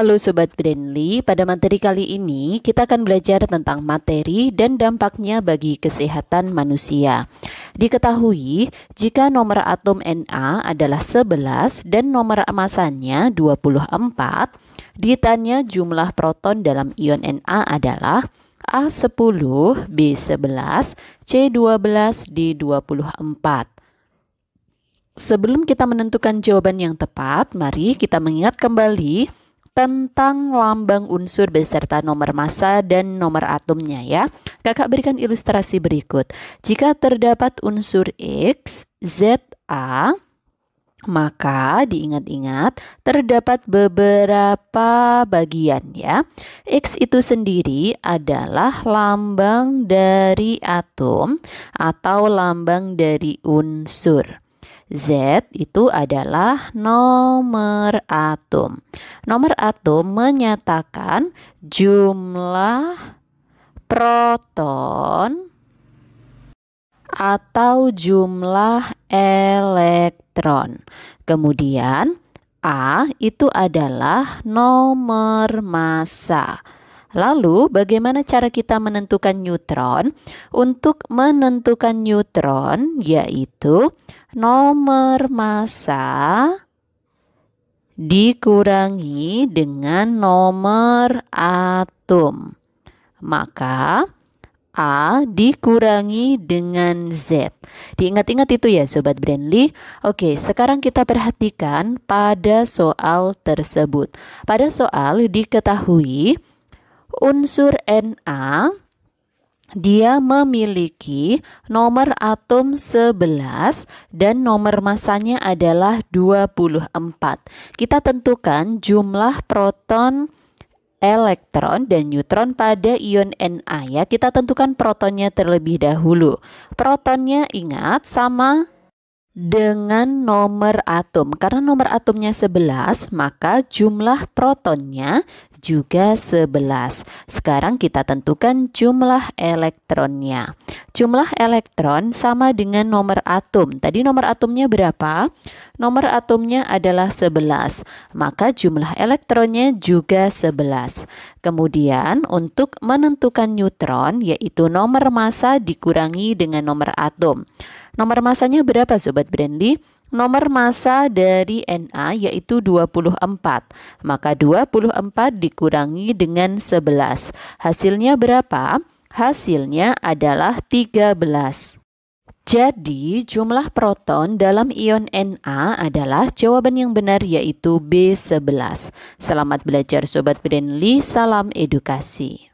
Halo Sobat Brandly, pada materi kali ini kita akan belajar tentang materi dan dampaknya bagi kesehatan manusia. Diketahui jika nomor atom Na adalah 11 dan nomor masanya 24, ditanya jumlah proton dalam ion Na adalah A10, B11, C12, D24. Sebelum kita menentukan jawaban yang tepat, mari kita mengingat kembali tentang lambang unsur beserta nomor massa dan nomor atomnya ya. Kakak berikan ilustrasi berikut. Jika terdapat unsur X, Z A maka diingat-ingat terdapat beberapa bagian ya. X itu sendiri adalah lambang dari atom atau lambang dari unsur. Z itu adalah nomor atom. Nomor atom menyatakan jumlah proton atau jumlah elektron. Kemudian A itu adalah nomor massa. Lalu, bagaimana cara kita menentukan neutron? Untuk menentukan neutron, yaitu nomor massa dikurangi dengan nomor atom. Maka, A dikurangi dengan Z. Diingat-ingat itu ya Sobat Brandly. Oke, sekarang kita perhatikan pada soal tersebut. Pada soal diketahui unsur Na dia memiliki nomor atom 11 dan nomor masanya adalah 24. Kita tentukan jumlah proton, elektron dan neutron pada ion Na ya. Kita tentukan protonnya terlebih dahulu. Protonnya ingat sama dengan nomor atom. Karena nomor atomnya 11, maka jumlah protonnya juga 11. Sekarang kita tentukan jumlah elektronnya. Jumlah elektron sama dengan nomor atom. Tadi nomor atomnya berapa? Nomor atomnya adalah 11. Maka jumlah elektronnya juga 11. Kemudian untuk menentukan neutron yaitu nomor massa dikurangi dengan nomor atom. Nomor masanya berapa Sobat Brandy? Nomor masa dari NA yaitu 24. Maka 24 dikurangi dengan 11. Hasilnya berapa? Hasilnya adalah 13. Jadi, jumlah proton dalam ion Na adalah jawaban yang benar yaitu B11. Selamat belajar Sobat Brandly. salam edukasi.